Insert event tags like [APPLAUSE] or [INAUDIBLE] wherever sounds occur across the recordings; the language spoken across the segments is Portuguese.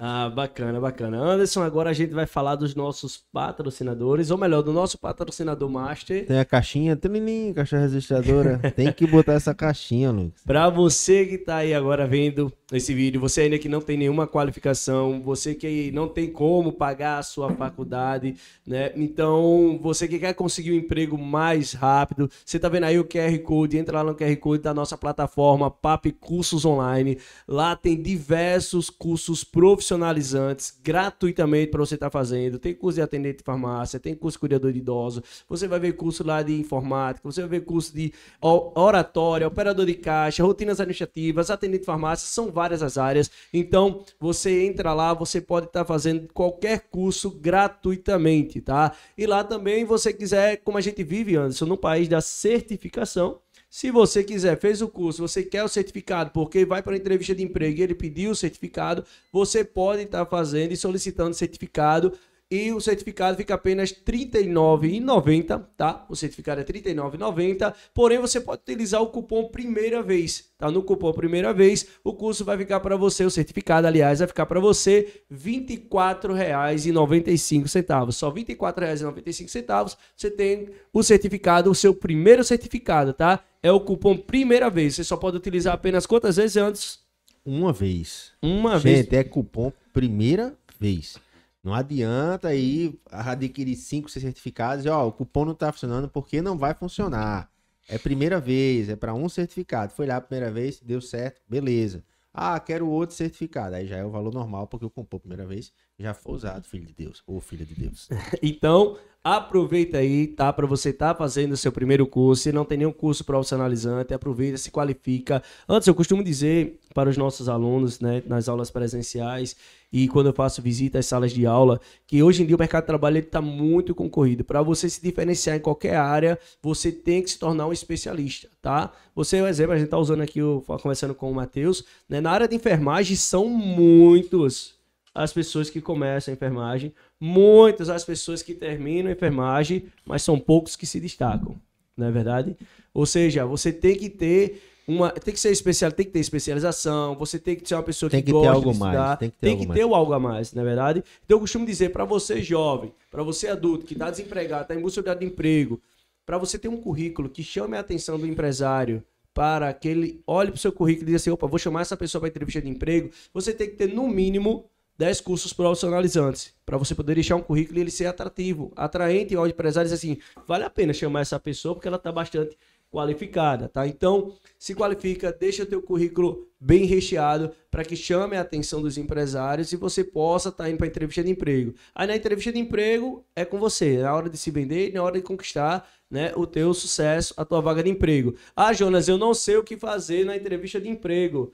Ah, bacana, bacana. Anderson, agora a gente vai falar dos nossos patrocinadores, ou melhor, do nosso patrocinador master. Tem a caixinha, trininho, caixa registradora. Tem que botar essa caixinha, Lucas. [LAUGHS] Para você que tá aí agora vendo esse vídeo, você ainda que não tem nenhuma qualificação, você que não tem como pagar a sua faculdade, né? Então, você que quer conseguir um emprego mais rápido, você tá vendo aí o QR Code, entra lá no QR Code da nossa plataforma PAP Cursos Online. Lá tem diversos cursos profissionais profissionalizantes gratuitamente para você estar tá fazendo. Tem curso de atendente de farmácia, tem curso de cuidador de idoso, você vai ver curso lá de informática, você vai ver curso de oratória, operador de caixa, rotinas administrativas, atendente de farmácia, são várias as áreas. Então, você entra lá, você pode estar tá fazendo qualquer curso gratuitamente, tá? E lá também, você quiser, como a gente vive, Anderson, no país da certificação, se você quiser, fez o curso, você quer o certificado, porque vai para a entrevista de emprego e ele pediu o certificado, você pode estar tá fazendo e solicitando certificado e o certificado fica apenas R$ 39,90, tá? O certificado é R$ 39,90, porém você pode utilizar o cupom primeira vez, tá? No cupom primeira vez, o curso vai ficar para você, o certificado, aliás, vai ficar para você R$ 24,95, só R$ 24,95 você tem o certificado, o seu primeiro certificado, tá? É o cupom primeira vez, você só pode utilizar apenas quantas vezes antes? Uma vez. Uma Gente, vez. Gente, é cupom primeira vez. Não adianta aí adquirir cinco certificados e, ó, o cupom não tá funcionando porque não vai funcionar. É primeira vez, é para um certificado. Foi lá a primeira vez, deu certo, beleza. Ah, quero outro certificado. Aí já é o valor normal, porque o cupom primeira vez já foi usado, filho de Deus, ou filha de Deus. [LAUGHS] então, Aproveita aí, tá? Para você estar tá fazendo o seu primeiro curso. Se não tem nenhum curso profissionalizante, aproveita, se qualifica. Antes, eu costumo dizer para os nossos alunos, né, nas aulas presenciais e quando eu faço visita às salas de aula, que hoje em dia o mercado de trabalho está muito concorrido. Para você se diferenciar em qualquer área, você tem que se tornar um especialista, tá? Você, é um exemplo, a gente está usando aqui, conversando com o Matheus, né, na área de enfermagem são muitos as pessoas que começam a enfermagem, muitas as pessoas que terminam a enfermagem, mas são poucos que se destacam, não é verdade? Ou seja, você tem que ter uma, tem que ser especial, tem que ter especialização, você tem que ser uma pessoa que, que gosta ter algo de estudar, mais, tem que ter, tem algo, que ter mais. algo a mais, na é verdade. Então eu costumo dizer para você jovem, para você adulto que está desempregado, está em busca de emprego, para você ter um currículo que chame a atenção do empresário para que ele olhe para o seu currículo e diga assim, opa, vou chamar essa pessoa para entrevista de emprego, você tem que ter no mínimo 10 cursos profissionalizantes, para você poder deixar um currículo e ele ser atrativo, atraente ao empresário, assim, vale a pena chamar essa pessoa porque ela está bastante qualificada, tá? Então, se qualifica, deixa o teu currículo bem recheado para que chame a atenção dos empresários e você possa estar tá indo para entrevista de emprego. Aí na entrevista de emprego é com você, é na hora de se vender, na hora de conquistar, né, o teu sucesso, a tua vaga de emprego. Ah, Jonas, eu não sei o que fazer na entrevista de emprego.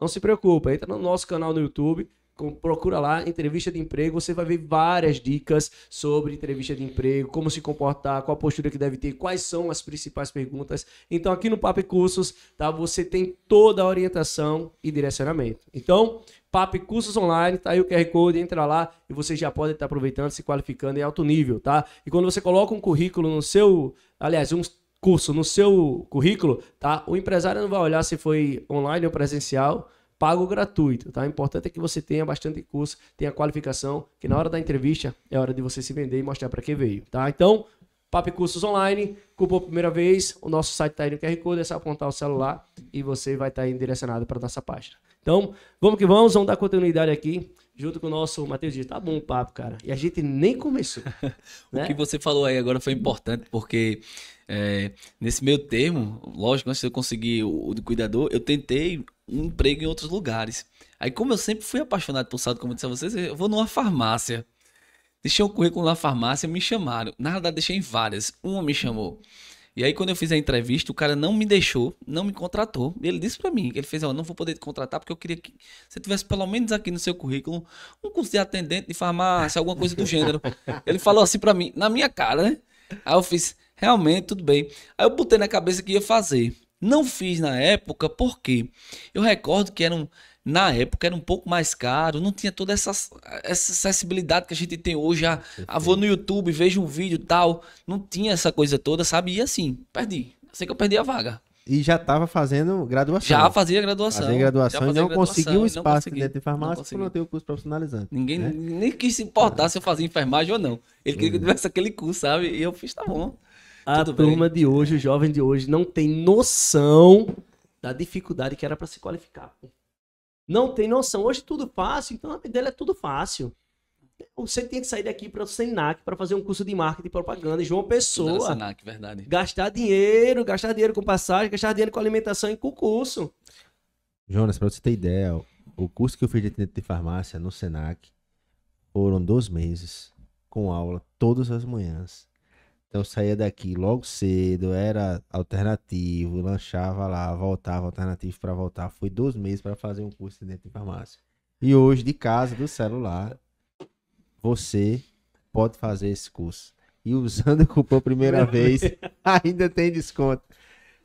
Não se preocupa, entra no nosso canal no YouTube, procura lá entrevista de emprego, você vai ver várias dicas sobre entrevista de emprego, como se comportar, qual postura que deve ter, quais são as principais perguntas. Então aqui no Papo Cursos, tá? Você tem toda a orientação e direcionamento. Então, Papo Cursos Online, tá aí o QR Code, entra lá e você já pode estar aproveitando, se qualificando em alto nível, tá? E quando você coloca um currículo no seu, aliás, um curso no seu currículo, tá? O empresário não vai olhar se foi online ou presencial, pago gratuito, tá? O importante é que você tenha bastante curso, tenha qualificação, que na hora da entrevista é hora de você se vender e mostrar para quem veio, tá? Então, Papo Cursos Online, cupom primeira vez, o nosso site tá aí no QR Code, é só apontar o celular e você vai estar tá direcionado para nossa página. Então, vamos que vamos, vamos dar continuidade aqui junto com o nosso Matheus Dias. Tá bom o papo, cara. E a gente nem começou. [LAUGHS] né? o que você falou aí agora foi importante, porque é, nesse meio termo, lógico, antes de eu conseguir o, o cuidador, eu tentei um emprego em outros lugares. Aí, como eu sempre fui apaixonado por saldo, como eu disse a vocês, eu vou numa farmácia. Deixei o um currículo na farmácia, me chamaram. Na verdade, deixei em várias. Uma me chamou. E aí, quando eu fiz a entrevista, o cara não me deixou, não me contratou. Ele disse para mim, ele fez, ó, oh, não vou poder te contratar porque eu queria que você tivesse pelo menos aqui no seu currículo um curso de atendente de farmácia, alguma coisa do gênero. Ele falou assim para mim, na minha cara, né? Aí eu fiz, realmente, tudo bem. Aí eu botei na cabeça que ia fazer. Não fiz na época porque eu recordo que era um, na época era um pouco mais caro, não tinha toda essa, essa acessibilidade que a gente tem hoje. A, ah, a ah, vou no YouTube, vejo um vídeo tal. Não tinha essa coisa toda, sabe? E assim, perdi. Sei assim que eu perdi a vaga. E já estava fazendo graduação. Já fazia graduação. Fazia graduação fazia e não conseguiu um espaço consegui, dentro de farmácia porque não tem o curso profissionalizante. Ninguém né? nem quis se importar ah. se eu fazia enfermagem ou não. Ele queria que eu tivesse aquele curso, sabe? E eu fiz, tá bom a Tudo turma bem. de hoje, o jovem de hoje, não tem noção da dificuldade que era para se qualificar. Não tem noção. Hoje tudo fácil, então a vida dele é tudo fácil. Você tem que sair daqui para o Senac para fazer um curso de marketing e propaganda João Pessoa. Senac, verdade. Gastar dinheiro, gastar dinheiro com passagem, gastar dinheiro com alimentação e com curso. Jonas, para você ter ideia, o curso que eu fiz de atendente de farmácia no Senac foram dois meses com aula todas as manhãs. Então eu saía daqui logo cedo, era alternativo, lanchava lá, voltava alternativo para voltar. Fui dois meses para fazer um curso dentro de farmácia. E hoje, de casa, do celular, você pode fazer esse curso. E usando o cupom primeira vez, [LAUGHS] ainda tem desconto.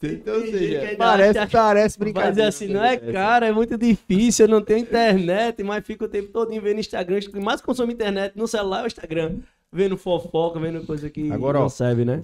Então, Entendi, seja, parece, acha, parece brincadeira. Mas assim, né? não é cara, é muito difícil, eu não tenho internet, mas fico o tempo todo vendo Instagram. O que mais consome internet no celular é o Instagram vendo fofoca, vendo coisa que Agora, ó, não serve, né?